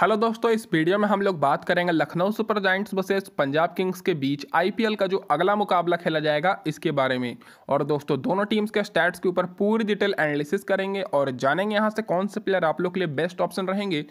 hello दोस्तों इस video में हम लोग बात करेंगे Lucknow super giants versus Punjab kings के बीच आईपीएल का जो अगला मुकाबला खेला जाएगा इसके बारे में और दोस्तों दोनों टीम्स के स्टैट्स के ऊपर पूरी डिटेल एनालिसिस करेंगे और जानेंगे यहाँ से कौन से प्लेयर आप लोग के लिए बेस्ट ऑप्शन रहेंगे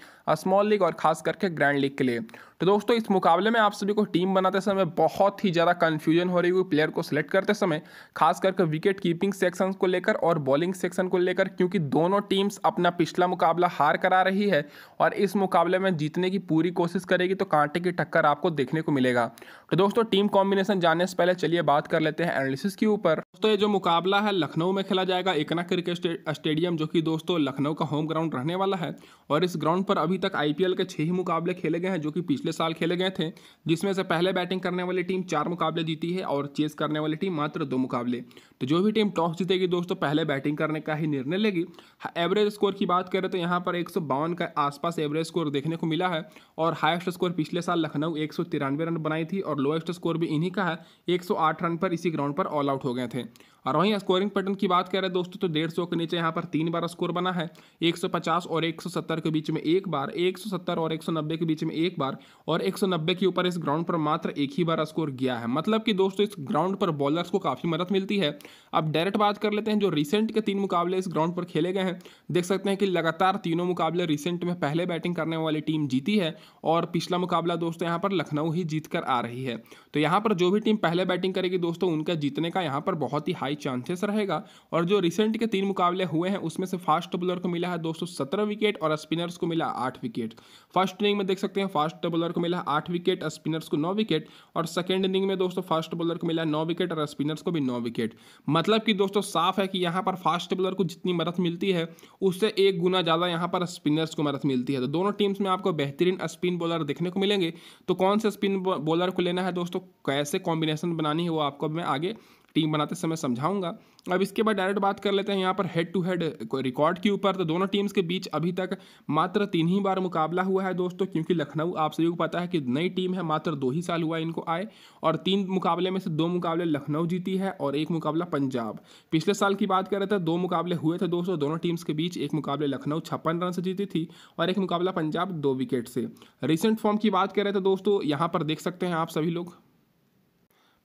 स्मॉल लीग और खास करके ग्रैंड लीग के लिए तो दोस्तों इस मुकाबले में आप सभी को टीम बनाते समय बहुत ही ज़्यादा कन्फ्यूजन हो रही हुई प्लेयर को सिलेक्ट करते समय खास करके विकेट कीपिंग सेक्शन को लेकर और बॉलिंग सेक्शन को लेकर क्योंकि दोनों टीम्स अपना पिछला मुकाबला हार करा रही है और इस मुकाबले में जीतने की पूरी कोशिश करेगी तो कांटे की टक्कर आपको देखने को मिलेगा तो दोस्तों टीम कॉम्बिनेशन जानने से पहले चलिए बात कर लेते हैं एनालिसिस के ऊपर दोस्तों ये जो मुकाबला है लखनऊ में खेला जाएगा एकना क्रिकेट स्टेडियम जो कि दोस्तों लखनऊ का होम ग्राउंड रहने वाला है और इस ग्राउंड पर अभी तक आई के छह ही मुकाबले खेले गए हैं जो कि पिछले पिछले साल खेले गए थे जिसमें से पहले बैटिंग करने वाली टीम चार मुकाबले जीती है और चेस करने वाली टीम मात्र दो मुकाबले तो जो भी टीम टॉस जीतेगी दोस्तों पहले बैटिंग करने का ही निर्णय लेगी हाँ, एवरेज स्कोर की बात करें तो यहाँ पर एक का आसपास एवरेज स्कोर देखने को मिला है और हाइस्ट स्कोर पिछले साल लखनऊ एक रन बनाई थी और लोएस्ट स्कोर भी इन्हीं का है एक रन पर इसी ग्राउंड पर ऑल आउट हो गए थे और वहीं स्कोरिंग पैटर्न की बात करें दोस्तों तो डेढ़ के नीचे यहाँ पर तीन बार स्कोर बना है 150 और 170 के बीच में एक बार 170 और 190 के बीच में एक बार और 190 के ऊपर इस ग्राउंड पर मात्र एक ही बार स्कोर गया है मतलब कि दोस्तों इस ग्राउंड पर बॉलर्स को काफ़ी मदद मिलती है अब डायरेक्ट बात कर लेते हैं जो रिसेंट के तीन मुकाबले इस ग्राउंड पर खेले गए हैं देख सकते हैं कि लगातार तीनों मुकाबले रिसेंट में पहले बैटिंग करने वाली टीम जीती है और पिछला मुकाबला दोस्तों यहाँ पर लखनऊ ही जीत कर आ रही है तो यहाँ पर जो भी टीम पहले बैटिंग करेगी दोस्तों उनका जीतने का यहाँ पर बहुत ही हाई हाई चांसेस रहेगा और जो रिसेंट के तीन मुकाबले हुए हैं उसमें से फास्ट बॉलर को मिला है दो विकेट और स्पिनर्स को मिला आठ विकेट फर्स्ट इनिंग में देख सकते हैं फास्ट बॉलर को मिला आठ विकेट स्पिनर्स को नौ विकेट और सेकेंड इनिंग में दोस्तों फास्ट बॉलर को मिला नौ विकेट और स्पिनर्स को भी नौ विकेट मतलब कि दोस्तों साफ है कि यहाँ पर फास्ट बॉलर को जितनी मदद मिलती है उससे एक गुना ज़्यादा यहाँ पर स्पिनर्स को मदद मिलती है तो दोनों टीम्स में आपको बेहतरीन स्पिन बॉलर देखने को मिलेंगे तो कौन से स्पिन बॉलर को लेना है दोस्तों कैसे कॉम्बिनेशन बनानी है वो आपको मैं आगे टीम बनाते समय समझाऊंगा अब इसके बाद डायरेक्ट बात कर लेते हैं यहाँ पर हेड टू हेड रिकॉर्ड के ऊपर तो दोनों टीम्स के बीच अभी तक मात्र तीन ही बार मुकाबला हुआ है दोस्तों क्योंकि लखनऊ आप सभी को पता है कि नई टीम है मात्र दो ही साल हुआ इनको आए और तीन मुकाबले में से दो मुकाबले लखनऊ जीती है और एक मुकाबला पंजाब पिछले साल की बात करें तो दो मुकाबले हुए थे दोस्तों दोनों टीम्स के बीच एक मुकाबले लखनऊ छप्पन रन से जीती थी और एक मुकाबला पंजाब दो विकेट से रिसेंट फॉर्म की बात करें तो दोस्तों यहाँ पर देख सकते हैं आप सभी लोग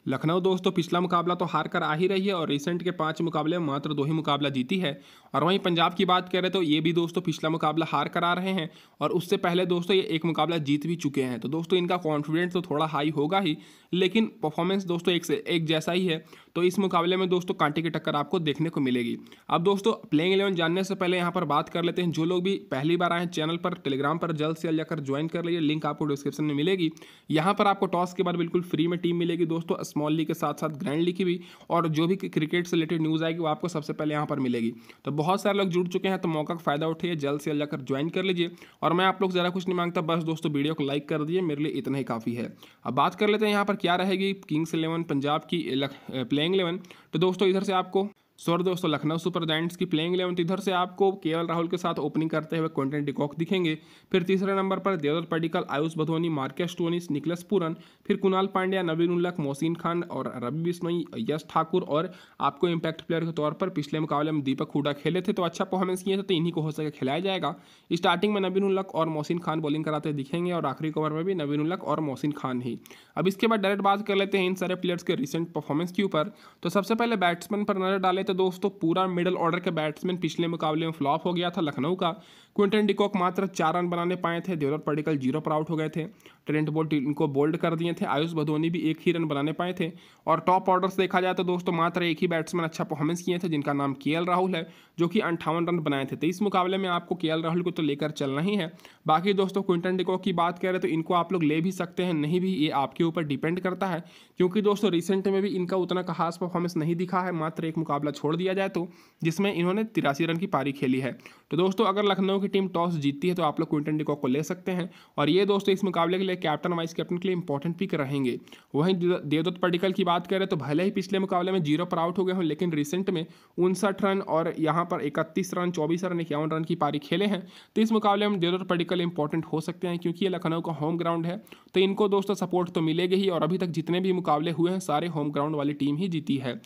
लखनऊ दोस्तों पिछला मुकाबला तो हार कर आ ही रही है और रिसेंट के पांच मुकाबले में मात्र दो ही मुकाबला जीती है और वहीं पंजाब की बात करें तो ये भी दोस्तों पिछला मुकाबला हार कर आ रहे हैं और उससे पहले दोस्तों ये एक मुकाबला जीत भी चुके हैं तो दोस्तों इनका कॉन्फिडेंस तो थोड़ा हाई होगा ही लेकिन परफॉर्मेंस दोस्तों एक से एक जैसा ही है तो इस मुकाबले में दोस्तों कांटे की टक्कर आपको देखने को मिलेगी अब दोस्तों प्लेइंग इलेवन जानने से पहले यहाँ पर बात कर लेते हैं जो लोग भी पहली बार आए चैनल पर टेलीग्राम पर जल्द से जल्द जाकर ज्वाइन कर लीजिए लिंक आपको डिस्क्रिप्शन में मिलेगी यहाँ पर आपको टॉस के बाद बिल्कुल फ्री में टीम मिलेगी दोस्तों स्मॉल लीग के साथ साथ ग्रैंड लीग की भी और जो भी क्रिकेट से रिलेटेड न्यूज़ आएगी वो आपको सबसे पहले यहाँ पर मिलेगी तो बहुत सारे लोग जुड़ चुके हैं तो मौका का फ़ायदा उठिए जल्द से जल्द जाकर ज्वाइन कर लीजिए और मैं आप लोग ज़रा कुछ नहीं मांगता बस दोस्तों वीडियो को लाइक कर दिए मेरे लिए इतना ही काफ़ी है अब बात कर लेते हैं यहाँ पर क्या रहेगी किंग्स इलेवन पंजाब की प्लेइंग uh, इलेवन तो दोस्तों इधर से आपको सॉरी दोस्तों लखनऊ सुपर जाइंट्स की प्लेइंग इलेवन इधर से आपको केएल राहुल के साथ ओपनिंग करते हुए क्वेंटन डिकॉक दिखेंगे फिर तीसरे नंबर पर Devdutt Padikkal Ayush Badoni Marcus Stoinis Nicholas Pooran फिर कुणाल पांड्या नवीन उल्लक मोहसिन खान और रवि बिश्नोई यश ठाकुर और आपको इम्पैक्ट प्लेयर के तौर पर पिछले मुकाबले में दीपक हुडा खेले थे तो अच्छा परफॉर्मेंस किए थे तो इन्हीं को हो सके खिलाया जाएगा स्टार्टिंग में नवीन उल्लक और मोहसिन खान बॉलिंग कराते दिखेंगे और आखिरी ओवर में भी नवीन उल्लक और मोहसिन खान ही अब इसके बाद डायरेक्ट बात कर लेते हैं इन सारे प्लेयर्स के रिसेंट परफॉर्मेंस के ऊपर तो सबसे पहले बैट्समैन पर नजर डाले तो थे तो दोस्तों पूरा मिडल ऑर्डर के बैट्समैन पिछले मुकाबले में फ्लॉप हो गया था लखनऊ का क्विंटन डिकॉक मात्र चार रन बनाने पाए थे देवर पर्टिकल जीरो पर आउट हो गए थे ट्रेंट बोल्ट इनको बोल्ड कर दिए थे आयुष भदोनी भी एक ही रन बनाने पाए थे और टॉप ऑर्डर से देखा जाए तो दोस्तों मात्र एक ही बैट्समैन अच्छा परफॉर्मेंस किए थे जिनका नाम के राहुल है जो कि अंठावन रन बनाए थे तो इस मुकाबले में आपको के राहुल को तो लेकर चलना ही है बाकी दोस्तों क्विंटन डिकॉक की बात करें तो इनको आप लोग ले भी सकते हैं नहीं भी ये आपके ऊपर डिपेंड करता है क्योंकि दोस्तों रिसेंट में भी इनका उतना खास परफॉर्मेंस नहीं दिखा है मात्र एक मुकाबला छोड़ दिया जाए तो जिसमें इन्होंने तिरासी रन की पारी खेली है तो दोस्तों अगर लखनऊ की टीम टॉस जीतती है तो आप लोग क्विंटन डिकॉक को ले सकते हैं और ये दोस्तों इस मुकाबले के लिए कैप्टन वाइस कैप्टन के लिए इंपॉर्टेंट पिक रहेंगे वहीं देवदत्त पडिकल की बात करें तो भले ही पिछले मुकाबले में जीरो पर आउट हो गए हों लेकिन रिसेंट में उनसठ रन और यहाँ पर इकतीस रन चौबीस रन इक्यावन रन की पारी खेले हैं तो इस मुकाबले में देवदत्त पडिकल इंपॉर्टेंट हो सकते हैं क्योंकि ये लखनऊ का होम ग्राउंड है तो इनको दोस्तों सपोर्ट तो मिलेगी ही और अभी तक जितने भी मुकाबले हुए हैं सारे होम ग्राउंड वाली टीम ही जीती है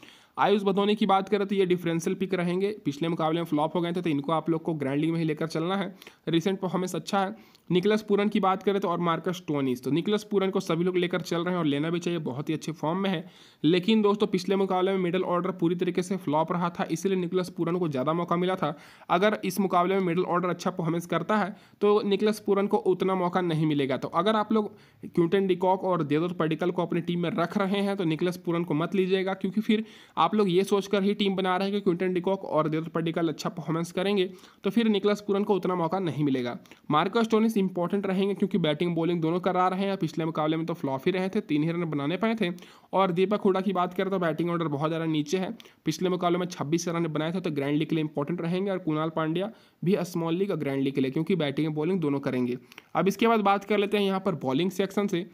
आयुष भदोनी की बात करें तो ये डिफरेंशियल पिक रहेंगे पिछले मुकाबले में फ्लॉप हो गए थे तो इनको आप लोग को ग्रैंड लीग में ही लेकर चलना है रिसेंट परफॉर्मेंस अच्छा है निकलस पूरन की बात करें तो और मार्कस टोनीस तो निकलस पूरन को सभी लोग लेकर चल रहे हैं और लेना भी चाहिए बहुत ही अच्छे फॉर्म में है लेकिन दोस्तों पिछले मुकाबले में मिडल ऑर्डर पूरी तरीके से फ्लॉप रहा था इसलिए निकलस पूरन को ज़्यादा मौका मिला था अगर इस मुकाबले में मिडल ऑर्डर अच्छा परफॉर्मेंस करता है तो निकलस पूरन को उतना मौका नहीं मिलेगा तो अगर आप लोग क्यूटन डिकॉक और देदोर पेडिकल को अपनी टीम में रख रहे हैं तो निकलस पूरन को मत लीजिएगा क्योंकि फिर आप आप लोग ये सोचकर ही टीम बना रहे हैं कि क्विंटन डिकॉक और देवत पर्टिकल अच्छा परफॉर्मेंस करेंगे तो फिर निकलस पूरन को उतना मौका नहीं मिलेगा मार्कस स्टोनिस इंपॉर्टेंट रहेंगे क्योंकि बैटिंग बॉलिंग दोनों करा रहे हैं पिछले मुकाबले में तो फ्लॉप ही रहे थे तीन ही रन बनाने पाए थे और दीपक हुडा की बात करें तो बैटिंग ऑर्डर बहुत ज़्यादा नीचे है पिछले मुकाबले में छब्बीस रन बनाए थे तो ग्रैंड लीग के लिए इंपॉर्टेंट रहेंगे और कुणाल पांड्या भी स्मॉल लीग और ग्रैंड लीग के लिए क्योंकि बैटिंग बॉलिंग दोनों करेंगे अब इसके बाद बात कर लेते हैं यहाँ पर बॉलिंग सेक्शन से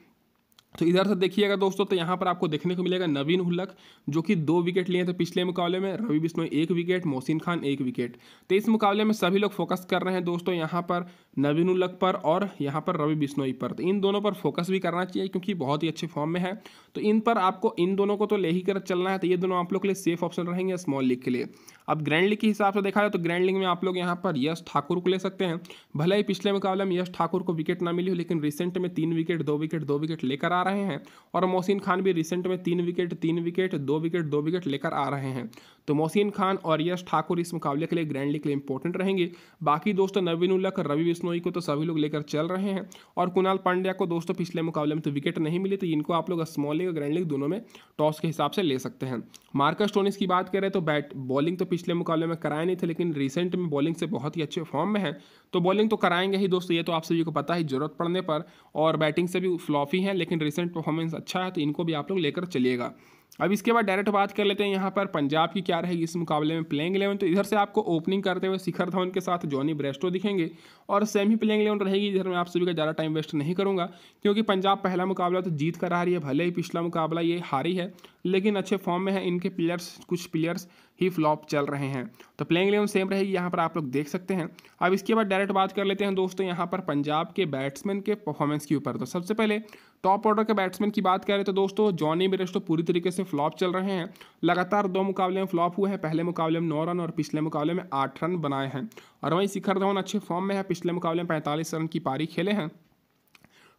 तो इधर से देखिएगा दोस्तों तो यहाँ पर आपको देखने को मिलेगा नवीन हुल्लक जो कि दो विकेट लिए थे तो पिछले मुकाबले में रवि बिश्नोई एक विकेट मोहसिन खान एक विकेट तो इस मुकाबले में सभी लोग फोकस कर रहे हैं दोस्तों यहाँ पर नवीन उल्लक पर और यहाँ पर रवि बिश्नोई पर तो इन दोनों पर फोकस भी करना चाहिए क्योंकि बहुत ही अच्छे फॉर्म में है तो इन पर आपको इन दोनों को तो ले ही कर चलना है तो ये दोनों आप लोग के लिए सेफ ऑप्शन रहेंगे स्मॉल लीग के लिए अब ग्रैंड लीग के हिसाब से देखा जाए तो ग्रैंड लीग में आप लोग यहाँ पर यश ठाकुर को ले सकते हैं भले ही पिछले मुकाबले में यश ठाकुर को विकेट ना मिली हो लेकिन रिसेंट में तीन विकेट दो विकेट दो विकेट लेकर आ आ रहे हैं और मोहसिन खान भी रिसेंट में तीन विकेट तीन विकेट दो विकेट दो विकेट लेकर आ रहे हैं तो मोहसिन खान और यश ठाकुर इस मुकाबले के लिए ग्रैंडली के लिए इंपॉर्टेंट रहेंगे बाकी दोस्तों नवीन उल्लक रवि बिश्नोई को तो सभी लोग लेकर चल रहे हैं और कुणाल पांड्या को दोस्तों पिछले मुकाबले में तो विकेट नहीं मिली तो इनको आप लोग स्मॉल लीग और ग्रैंड लीग दोनों में टॉस के हिसाब से ले सकते हैं मार्कस टोनिस की बात करें तो बैट बॉलिंग तो पिछले मुकाबले में कराए नहीं थे लेकिन रिसेंट में बॉलिंग से बहुत ही अच्छे फॉर्म में है तो बॉलिंग तो कराएंगे ही दोस्तों ये तो आप सभी को पता ही जरूरत पड़ने पर और बैटिंग से भी फ्लॉफी है लेकिन रिसेंट परफॉर्मेंस अच्छा है तो इनको भी आप लोग लेकर चलिएगा अब इसके बाद डायरेक्ट बात कर लेते हैं यहाँ पर पंजाब की क्या रहेगी इस मुकाबले में प्लेइंग इलेवन तो इधर से आपको ओपनिंग करते हुए शिखर धवन के साथ जॉनी ब्रेस्टो दिखेंगे और सेमी प्लेइंग इलेवन रहेगी इधर मैं आप सभी का ज़्यादा टाइम वेस्ट नहीं करूँगा क्योंकि पंजाब पहला मुकाबला तो जीत कर आ रही है भले ही पिछला मुकाबला ये हारी है लेकिन अच्छे फॉर्म में है इनके प्लेयर्स कुछ प्लेयर्स ही फ्लॉप चल रहे हैं तो प्लेइंग इलेवन सेम रहेगी यहाँ पर आप लोग देख सकते हैं अब इसके बाद डायरेक्ट बात कर लेते हैं दोस्तों यहाँ पर पंजाब के बैट्समैन के परफॉर्मेंस के ऊपर तो सबसे पहले टॉप ऑर्डर के बैट्समैन की बात करें तो दोस्तों जॉनी मिरज तो पूरी तरीके से फ्लॉप चल रहे हैं लगातार दो मुकाबले में फ्लॉप हुए हैं पहले मुकाबले में नौ रन और पिछले मुकाबले में आठ रन बनाए हैं और वहीं शिखर धवन अच्छे फॉर्म में है पिछले मुकाबले में पैंतालीस रन की पारी खेले हैं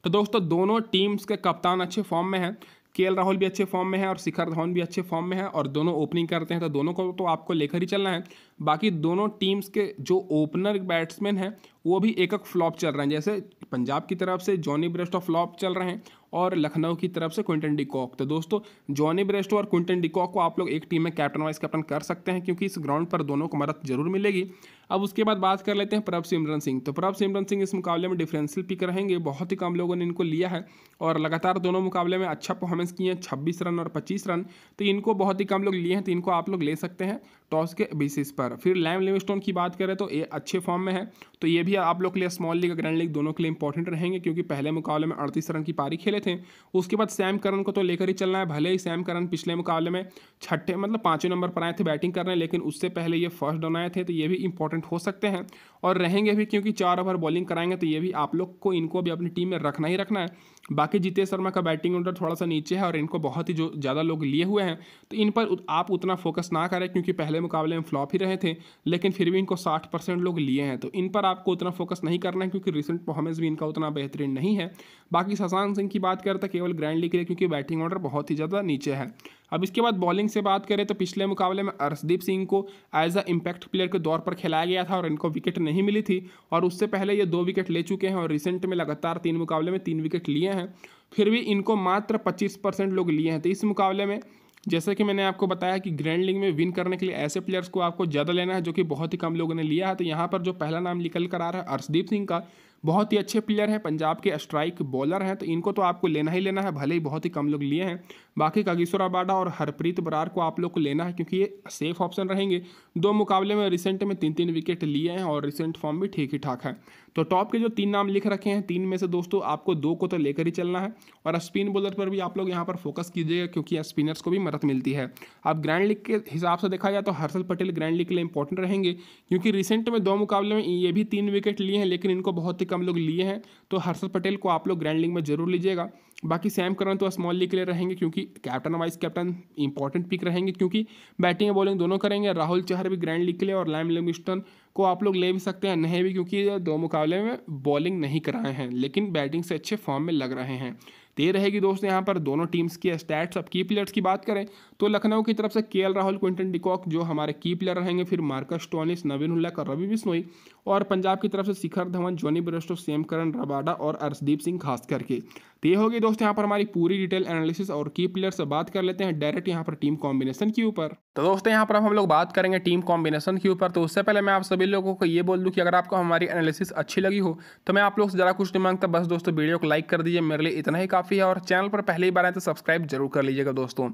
तो दोस्तों दोनों टीम्स के कप्तान अच्छे फॉर्म में हैं के राहुल भी अच्छे फॉर्म में है और शिखर धवन भी अच्छे फॉर्म में है और दोनों ओपनिंग करते हैं तो दोनों को तो आपको लेकर ही चलना है बाकी दोनों टीम्स के जो ओपनर बैट्समैन हैं वो भी एक एक फ्लॉप चल रहे हैं जैसे पंजाब की तरफ से जॉनी ब्रेस्टो फ्लॉप चल रहे हैं और लखनऊ की तरफ से क्विंटन डिकॉक तो दोस्तों जॉनी ब्रेस्टो और क्विंटन डिकॉक को आप लोग एक टीम में कैप्टन वाइस कैप्टन कर सकते हैं क्योंकि इस ग्राउंड पर दोनों को मदद जरूर मिलेगी अब उसके बाद बात कर लेते हैं प्रभ सिमरन सिंह तो प्रभ सिमरन सिंह इस मुकाबले में डिफरेंशियल पिक रहेंगे बहुत ही कम लोगों ने इनको लिया है और लगातार दोनों मुकाबले में अच्छा परफॉर्मेंस किए हैं छब्बीस रन और पच्चीस रन तो इनको बहुत ही कम लोग लिए हैं तो इनको आप लोग ले सकते हैं टॉस के बेसिस पर फिर लैम लिविंगस्टोन की बात करें तो ये अच्छे फॉर्म में है तो ये भी आप लोग के लिए स्मॉल लीग और ग्रैंड लीग दोनों के लिए इंपॉर्टेंट रहेंगे क्योंकि पहले मुकाबले में अड़तीस रन की पारी खेले थे उसके बाद सैम करन को तो लेकर ही चलना है भले ही सैम करन पिछले मुकाबले में छठे मतलब पाँचवें नंबर पर आए थे बैटिंग करने लेकिन उससे पहले ये फर्स्ट डाउन आए थे तो ये भी इंपॉर्टेंट हो सकते हैं और रहेंगे भी क्योंकि चार ओवर बॉलिंग कराएंगे तो ये भी आप लोग को इनको भी अपनी टीम में रखना ही रखना है बाकी जितेश शर्मा का बैटिंग ऑर्डर थोड़ा सा नीचे है और इनको बहुत ही जो ज़्यादा लोग लिए हुए हैं तो इन पर आप उतना फोकस ना करें क्योंकि पहले मुकाबले में फ्लॉप ही रहे थे लेकिन फिर भी इनको साठ परसेंट लोग लिए हैं तो इन पर आपको उतना फोकस नहीं करना है क्योंकि रिसेंट परफॉर्मेंस भी इनका उतना बेहतरीन नहीं है बाकी शशांक सिंह की बात करें तो केवल ग्रैंड लीग के लिए क्योंकि बैटिंग ऑर्डर बहुत ही ज़्यादा नीचे है अब इसके बाद बॉलिंग से बात करें तो पिछले मुकाबले में अर्शदीप सिंह को एज अ इम्पैक्ट प्लेयर के तौर पर खिलाया गया था और इनको विकेट नहीं मिली थी और उससे पहले ये दो विकेट ले चुके हैं और रिसेंट में लगातार तीन मुकाबले में तीन विकेट लिए हैं फिर भी इनको मात्र पच्चीस परसेंट लोग लिए हैं तो इस मुकाबले में जैसे कि मैंने आपको बताया कि ग्रैंड लीग में विन करने के लिए ऐसे प्लेयर्स को आपको ज़्यादा लेना है जो कि बहुत ही कम लोगों ने लिया है तो यहाँ पर जो पहला नाम निकल कर आ रहा है अर्शदीप सिंह का बहुत ही अच्छे प्लेयर हैं पंजाब के स्ट्राइक बॉलर हैं तो इनको तो आपको लेना ही लेना है भले ही बहुत ही कम लोग लिए हैं बाकी कागेश्वर आबाडा और हरप्रीत बरार को आप लोग को लेना है क्योंकि ये सेफ ऑप्शन रहेंगे दो मुकाबले में रिसेंट में तीन तीन विकेट लिए हैं और रिसेंट फॉर्म भी ठीक ही ठाक है तो टॉप के जो तीन नाम लिख रखे हैं तीन में से दोस्तों आपको दो को तो लेकर ही चलना है और स्पिन बॉलर पर भी आप लोग यहाँ पर फोकस कीजिएगा क्योंकि स्पिनर्स को भी मदद मिलती है अब ग्रैंड लीग के हिसाब से देखा जाए तो हर्षल पटेल ग्रैंड लीग के लिए इंपॉर्टेंट रहेंगे क्योंकि रिसेंट में दो मुकाबले में ये भी तीन विकेट लिए हैं लेकिन इनको बहुत ही हम लोग लिए हैं तो हर्षद पटेल को आप लोग ग्रैंड लीग में जरूर लीजिएगा बाकी सैम करन तो स्मॉल लीग के लिए रहेंगे क्योंकि captain vice captain important pick रहेंगे क्योंकि बैटिंग और बॉलिंग दोनों करेंगे राहुल चहर भी ग्रैंड लीग के लिए और लैम लिमिस्टन को आप लोग ले भी सकते हैं नहीं भी क्योंकि दो मुकाबले में बॉलिंग नहीं कराए हैं लेकिन बैटिंग से अच्छे फॉर्म में लग रहे हैं तो ये रहेगी दोस्तों यहाँ पर दोनों टीम्स की स्टैट्स अब की प्लेयर्स की बात करें तो लखनऊ की तरफ से के राहुल क्विंटन डिकॉक जो हमारे की प्लेयर रहेंगे फिर मार्कस टोनिस नवीन उल्लाक और रवि बिश्नोई और पंजाब की तरफ से Shikhar Dhawan Jonny Bairstow Sam Curran Rabada और अर्शदीप सिंह खास करके तो ये होगी दोस्तों यहाँ पर हमारी पूरी डिटेल एनालिसिस और की प्लेयर से बात कर लेते हैं डायरेक्ट यहाँ पर टीम कॉम्बिनेशन के ऊपर तो दोस्तों यहाँ पर हम लोग बात करेंगे टीम कॉम्बिनेशन के ऊपर तो उससे पहले मैं आप सभी लोगों को ये बोल दूँ कि अगर आपको हमारी एनालिसिस अच्छी लगी हो तो मैं आप लोग से ज़्यादा कुछ नहीं मांगता बस दोस्तों वीडियो को लाइक कर दीजिए मेरे लिए इतना ही काफ़ी है और चैनल पर पहले ही बार आए तो सब्सक्राइब जरूर कर लीजिएगा दोस्तों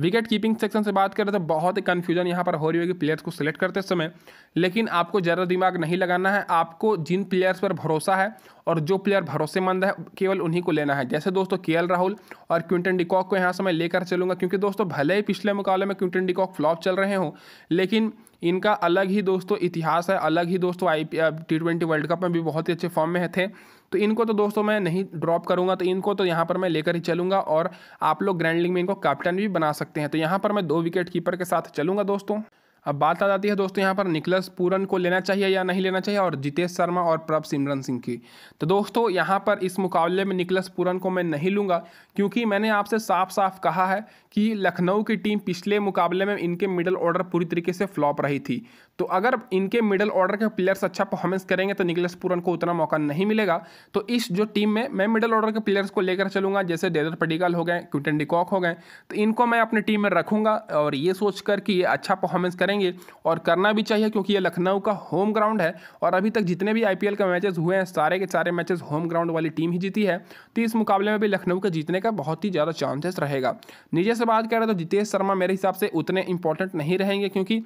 विकेट कीपिंग सेक्शन से बात करें तो बहुत ही कन्फ्यूजन यहाँ पर हो रही होगी प्लेयर्स को सिलेक्ट करते समय लेकिन आपको ज़्यादा दिमाग नहीं लगाना है आपको जिन प्लेयर्स पर भरोसा है और जो प्लेयर भरोसेमंद है केवल उन्हीं को लेना है जैसे दोस्तों के राहुल और क्विंटन डिकॉक को यहाँ से मैं लेकर चलूँगा क्योंकि दोस्तों भले ही पिछले मुकाबले में क्विंटन डिकॉक फ्लॉप चल रहे हों लेकिन इनका अलग ही दोस्तों इतिहास है अलग ही दोस्तों I T twenty world cup में भी बहुत ही अच्छे फॉर्म में थे तो इनको तो दोस्तों मैं नहीं ड्रॉप करूँगा तो इनको तो यहाँ पर मैं लेकर ही चलूंगा और आप लोग ग्रैंड लीग में इनको कैप्टन भी बना सकते हैं तो यहाँ पर मैं दो विकेट कीपर के साथ चलूंगा दोस्तों अब बात आ जाती है दोस्तों यहाँ पर निकलस पूरन को लेना चाहिए या नहीं लेना चाहिए और जितेश शर्मा और प्रभ सिमरन सिंह की तो दोस्तों यहाँ पर इस मुकाबले में निकलस पूरन को मैं नहीं लूँगा क्योंकि मैंने आपसे साफ साफ कहा है कि लखनऊ की टीम पिछले मुकाबले में इनके मिडल ऑर्डर पूरी तरीके से फ्लॉप रही थी तो अगर इनके मिडल ऑर्डर के प्लेयर्स अच्छा परफॉर्मेंस करेंगे तो निकलस पूरन को उतना मौका नहीं मिलेगा तो इस जो टीम में मैं मिडल ऑर्डर के प्लेयर्स को लेकर चलूंगा जैसे डेदर पडिकल हो गए क्विंटन डिकॉक हो गए तो इनको मैं अपनी टीम में रखूंगा और ये सोच कर कि ये अच्छा परफॉर्मेंस करेंगे और करना भी चाहिए क्योंकि ये लखनऊ का होम ग्राउंड है और अभी तक जितने भी आई के मैचेज हुए हैं सारे के सारे मैचेज होम ग्राउंड वाली टीम ही जीती है तो इस मुकाबले में भी लखनऊ के जीतने का बहुत ही ज़्यादा चांसेस रहेगा नीचे से बात करें तो जितेश शर्मा मेरे हिसाब से उतने इंपॉर्टेंट नहीं रहेंगे क्योंकि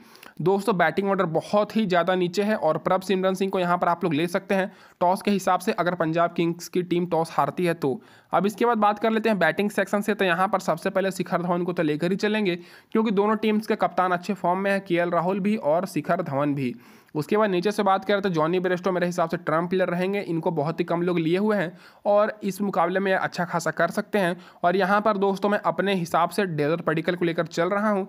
दोस्तों बैटिंग ऑर्डर बहुत ही ज़्यादा नीचे है और प्रभ सिमरन सिंह को यहाँ पर आप लोग ले सकते हैं टॉस के हिसाब से अगर पंजाब किंग्स की टीम टॉस हारती है तो अब इसके बाद बात कर लेते हैं बैटिंग सेक्शन से तो यहाँ पर सबसे पहले शिखर धवन को तो लेकर ही चलेंगे क्योंकि दोनों टीम्स के कप्तान अच्छे फॉर्म में है के राहुल भी और शिखर धवन भी उसके बाद नीचे से बात करें तो जॉनी बेरेस्टो मेरे हिसाब से ट्रम्प प्लेयर रहेंगे इनको बहुत ही कम लोग लिए हुए हैं और इस मुकाबले में अच्छा खासा कर सकते हैं और यहाँ पर दोस्तों मैं अपने हिसाब से डेजर पर्टिकल को लेकर चल रहा हूँ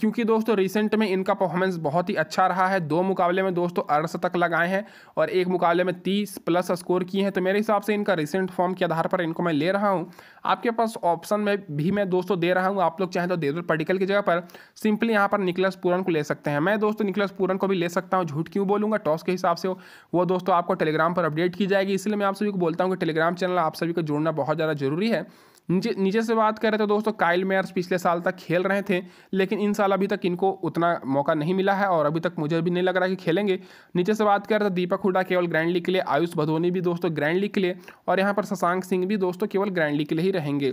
क्योंकि दोस्तों रिसेंट में इनका परफॉर्मेंस बहुत ही अच्छा रहा है दो मुकाबले में दोस्तों अड़स तक लगाए हैं और एक मुकाबले में तीस प्लस स्कोर किए हैं तो मेरे हिसाब से इनका रिसेंट फॉर्म के आधार पर इनको मैं ले रहा हूँ आपके पास ऑप्शन में भी मैं दोस्तों दे रहा हूँ आप लोग चाहें तो देदर पर्टिकल की जगह पर सिंपली यहाँ पर निकलस पूरन को ले सकते हैं मैं दोस्तों निकलस पूरन को भी ले सकता हूँ झूठ क्यों बोलूँगा टॉस के हिसाब से हो वो दोस्तों आपको टेलीग्राम पर अपडेट की जाएगी इसलिए मैं आप सभी को बोलता हूँ कि टेलीग्राम चैनल आप सभी को जोड़ना बहुत ज़्यादा जरूरी है नीचे नीचे से बात करें तो दोस्तों काइल मेयर्स पिछले साल तक खेल रहे थे लेकिन इन साल अभी तक इनको उतना मौका नहीं मिला है और अभी तक मुझे भी नहीं लग रहा कि खेलेंगे नीचे से बात करें तो दीपक हुडा केवल ग्रैंड लीग के लिए आयुष भदोनी भी दोस्तों ग्रैंड लीग के लिए और यहाँ पर शशांक सिंह भी दोस्तों केवल ग्रैंड लीग के लिए ही रहेंगे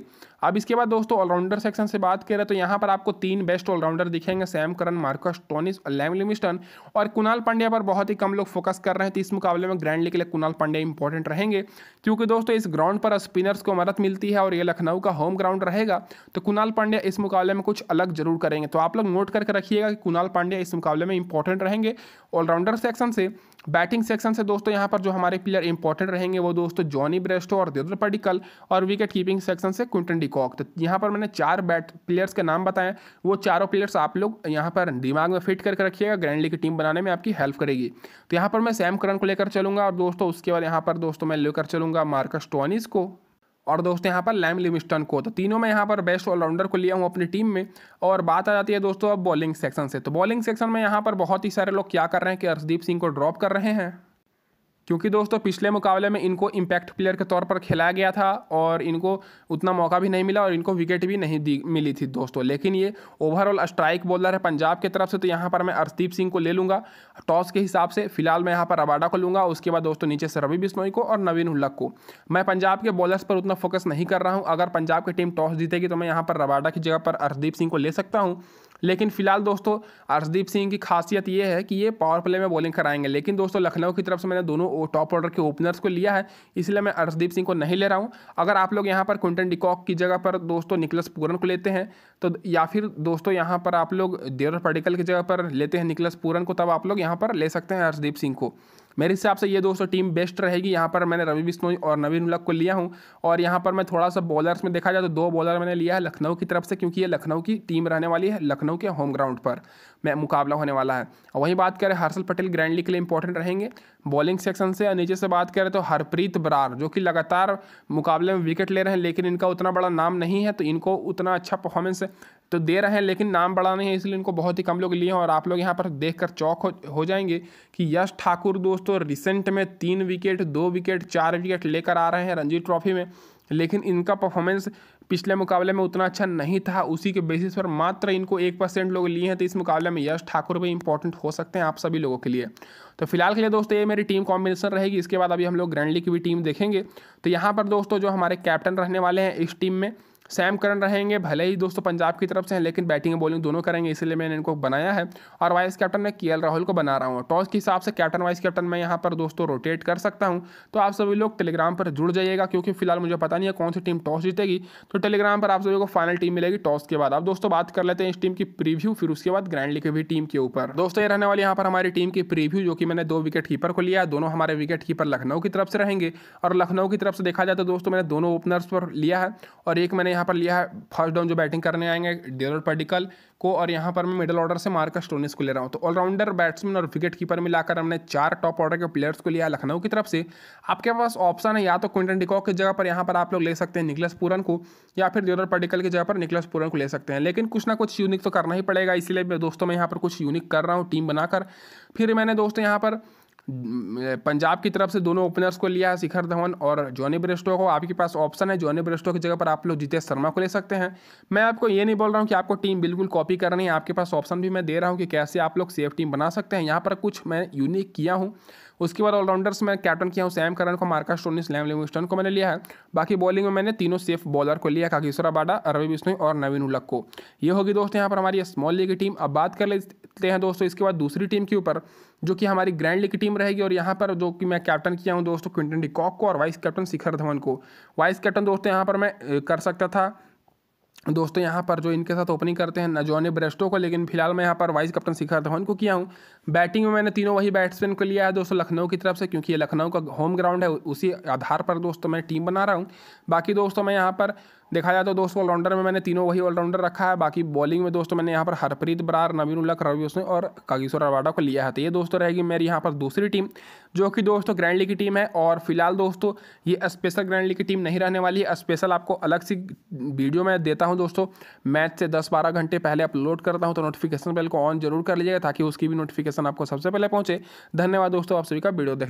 अब इसके बाद दोस्तों ऑलराउंडर सेक्शन से बात करें तो यहाँ पर आपको तीन बेस्ट ऑलराउंडर दिखेंगे सैम करन मार्कस टोनिस और लिमिस्टन और कुणाल पांड्या पर बहुत ही कम लोग फोकस कर रहे थे तो इस मुकाबले में ग्रैंड लीग के लिए कुणाल पांड्या इंपॉर्टेंट रहेंगे क्योंकि दोस्तों इस ग्राउंड पर स्पिनर्स को मदद मिलती है और ये लखनऊ लखनऊ का होम ग्राउंड रहेगा तो कुणाल पांड्या इस मुकाबले में कुछ अलग जरूर करेंगे तो आप लोग नोट करके रखिएगा कि कुणाल पांड्या इस मुकाबले में इंपॉर्टेंट रहेंगे ऑलराउंडर सेक्शन से बैटिंग सेक्शन से दोस्तों यहाँ पर जो हमारे प्लेयर इंपॉर्टेंट रहेंगे वो दोस्तों जॉनी ब्रेस्टो और देवद्र पडिकल और विकेट कीपिंग सेक्शन से क्विंटन डिकॉक तो यहाँ पर मैंने चार बैट प्लेयर्स के नाम बताएं वो चारों प्लेयर्स आप लोग यहाँ पर दिमाग में फिट करके रखिएगा ग्रैंड लीग की टीम बनाने में आपकी हेल्प करेगी तो यहाँ पर मैं सैम करन को लेकर चलूंगा और दोस्तों उसके बाद यहाँ पर दोस्तों मैं लेकर चलूंगा मार्कस टोनिस को और दोस्तों यहाँ पर लैम लिविस्टन को तो तीनों में यहाँ पर बेस्ट ऑलराउंडर को लिया हूँ अपनी टीम में और बात आ जाती है दोस्तों अब बॉलिंग सेक्शन से तो बॉलिंग सेक्शन में यहाँ पर बहुत ही सारे लोग क्या कर रहे हैं कि अर्शदीप सिंह को ड्रॉप कर रहे हैं क्योंकि दोस्तों पिछले मुकाबले में इनको इम्पैक्ट प्लेयर के तौर पर खेला गया था और इनको उतना मौका भी नहीं मिला और इनको विकेट भी नहीं दी मिली थी दोस्तों लेकिन ये ओवरऑल स्ट्राइक बॉलर है पंजाब की तरफ से तो यहाँ पर मैं अर्शदीप सिंह को ले लूँगा टॉस के हिसाब से फिलहाल मैं यहाँ पर रबाडा को लूँगा उसके बाद दोस्तों नीचे से रवि बिश्नोई को और नवीन उल्लक को मैं पंजाब के बॉलर्स पर उतना फोकस नहीं कर रहा हूँ अगर पंजाब की टीम टॉस जीतेगी तो मैं यहाँ पर रबाडा की जगह पर अर्शदीप सिंह को ले सकता हूँ लेकिन फिलहाल दोस्तों अर्शदीप सिंह की खासियत ये है कि ये पावर प्ले में बॉलिंग कराएंगे लेकिन दोस्तों लखनऊ की तरफ से मैंने दोनों टॉप ऑर्डर के ओपनर्स को लिया है इसलिए मैं अर्शदीप सिंह को नहीं ले रहा हूँ अगर आप लोग यहाँ पर क्विंटन डिकॉक की जगह पर दोस्तों निकलस पूरन को लेते हैं तो या फिर दोस्तों यहाँ पर आप लोग देवर पर्टिकल की जगह पर लेते हैं निकलस पूरन को तब आप लोग यहाँ पर ले सकते हैं अर्शदीप सिंह को मेरे हिसाब से ये दोस्तों टीम बेस्ट रहेगी यहाँ पर मैंने रवि बिश्नोई और नवीन उल्लक को लिया हूँ और यहाँ पर मैं थोड़ा सा बॉलर्स में देखा जाए तो दो बॉलर मैंने लिया है लखनऊ की तरफ से क्योंकि ये लखनऊ की टीम रहने वाली है लखनऊ के होम ग्राउंड पर में मुकाबला होने वाला है और वहीं बात करें हर्षल पटेल ग्रैंड लीग के लिए इंपॉर्टेंट रहेंगे बॉलिंग सेक्शन से नीचे से बात करें तो हरप्रीत बरार जो कि लगातार मुकाबले में विकेट ले रहे हैं लेकिन इनका उतना बड़ा नाम नहीं है तो इनको उतना अच्छा परफॉर्मेंस तो दे रहे हैं लेकिन नाम बड़ा नहीं है इसलिए इनको बहुत ही कम लोग लिए हैं और आप लोग यहाँ पर देख कर चौक हो, हो जाएंगे कि यश ठाकुर दोस्तों रिसेंट में तीन विकेट दो विकेट चार विकेट लेकर आ रहे हैं रणजी ट्रॉफी में लेकिन इनका परफॉर्मेंस पिछले मुकाबले में उतना अच्छा नहीं था उसी के बेसिस पर मात्र इनको एक परसेंट लोग लिए हैं तो इस मुकाबले में यश ठाकुर भी इंपॉर्टेंट हो सकते हैं आप सभी लोगों के लिए तो फिलहाल के लिए दोस्तों ये मेरी टीम कॉम्बिनेशन रहेगी इसके बाद अभी हम लोग ग्रैंडली की भी टीम देखेंगे तो यहाँ पर दोस्तों जो हमारे कैप्टन रहने वाले हैं इस टीम में सैम करन रहेंगे भले ही दोस्तों पंजाब की तरफ से हैं लेकिन बैटिंग और बॉलिंग दोनों करेंगे इसलिए मैंने इनको बनाया है और वाइस कैप्टन मैं के राहुल को बना रहा हूँ टॉस के हिसाब से कैप्टन वाइस कैप्टन मैं यहाँ पर दोस्तों रोटेट कर सकता हूँ तो आप सभी लोग टेलीग्राम पर जुड़ जाइएगा क्योंकि फिलहाल मुझे पता नहीं है कौन सी टीम टॉस जीतेगी तो टेलीग्राम पर आप सभी को फाइनल टीम मिलेगी टॉस के बाद आप दोस्तों बात कर लेते हैं इस टीम की प्रीव्यू फिर उसके बाद ग्रैंड लीग भी टीम के ऊपर दोस्तों ये रहने वाली यहाँ पर हमारी टीम की प्रीव्यू जो कि मैंने दो विकेट कीपर को लिया दोनों हमारे विकेट कीपर लखनऊ की तरफ से रहेंगे और लखनऊ की तरफ से देखा जाए तो दोस्तों मैंने दोनों ओपनर्स पर लिया है और एक मैंने यहाँ पर लिया है फर्स्ट डाउन जो बैटिंग करने आएंगे डेरल पर्डिकल को और यहाँ पर मैं मिडिल ऑर्डर से मार्कस स्टोनिस को ले रहा हूँ तो ऑलराउंडर बैट्समैन और विकेट कीपर मिलाकर हमने चार टॉप ऑर्डर के प्लेयर्स को लिया लखनऊ की तरफ से आपके पास ऑप्शन है या तो क्विंटन डिकॉक की जगह पर यहाँ पर आप लोग ले सकते हैं निकलस पूरन को या फिर डेरल पर्डिकल की जगह पर निकलस पूरन को ले सकते हैं लेकिन कुछ ना कुछ यूनिक तो करना ही पड़ेगा इसीलिए दोस्तों मैं यहाँ पर कुछ यूनिक कर रहा हूँ टीम बनाकर फिर मैंने दोस्तों यहाँ पर पंजाब की तरफ से दोनों ओपनर्स को लिया है शिखर धवन और जॉनी ब्रेस्टो को आपके पास ऑप्शन है जॉनी ब्रेस्टो की जगह पर आप लोग जितेश शर्मा को ले सकते हैं मैं आपको ये नहीं बोल रहा हूँ कि आपको टीम बिल्कुल कॉपी करनी है आपके पास ऑप्शन भी मैं दे रहा हूँ कि कैसे आप लोग सेफ टीम बना सकते हैं यहाँ पर कुछ मैं यूनिक किया हूँ उसके बाद ऑलराउंडर्स में कैप्टन किया हूँ सैम करन को मार्का स्टोनी स्लैम लिविंगस्टन को मैंने लिया है बाकी बॉलिंग में मैंने तीनों सेफ बॉलर को लिया कागेश्वर बाडा रवि बिश्नोई और नवीन उलक को ये होगी दोस्तों यहाँ पर हमारी स्मॉल लीग की टीम अब बात कर लेते हैं दोस्तों इसके बाद दूसरी टीम के ऊपर जो कि हमारी ग्रैंड लीग की टीम रहेगी और यहाँ पर जो कि मैं कैप्टन किया हूँ दोस्तों क्विंटन डिकॉक को और वाइस कैप्टन शिखर धवन को वाइस कैप्टन दोस्तों यहाँ पर मैं कर सकता था दोस्तों यहाँ पर जो इनके साथ ओपनिंग करते हैं नजोने ब्रेस्टो को लेकिन फिलहाल मैं यहाँ पर वाइस कैप्टन शिखर धवन को किया हूँ बैटिंग में मैंने तीनों वही बैट्समैन को लिया है दोस्तों लखनऊ की तरफ से क्योंकि ये लखनऊ का होम ग्राउंड है उसी आधार पर दोस्तों मैं टीम बना रहा हूँ बाकी दोस्तों मैं यहाँ पर देखा जाए तो दोस्तों ऑलराउंडर में मैंने तीनों वही ऑलराउंडर रखा है बाकी बॉलिंग में दोस्तों मैंने यहाँ पर हरप्रीत बरार नवीन उल्लक रवि उसने और कागेश्वर अरवाडा को लिया है तो ये दोस्तों रहेगी मेरी यहाँ पर दूसरी टीम जो कि दोस्तों ग्रैंड लीग की टीम है और फिलहाल दोस्तों ये स्पेशल ग्रैंड लीग की टीम नहीं रहने वाली है स्पेशल आपको अलग सी वीडियो मैं देता हूँ दोस्तों मैच से दस बारह घंटे पहले अपलोड करता हूँ तो नोटिफिकेशन बेल को ऑन जरूर कर लीजिएगा ताकि उसकी भी नोटिफिकेशन नोटिफिकेशन आपको सबसे पहले पहुंचे धन्यवाद दोस्तों आप सभी का वीडियो देख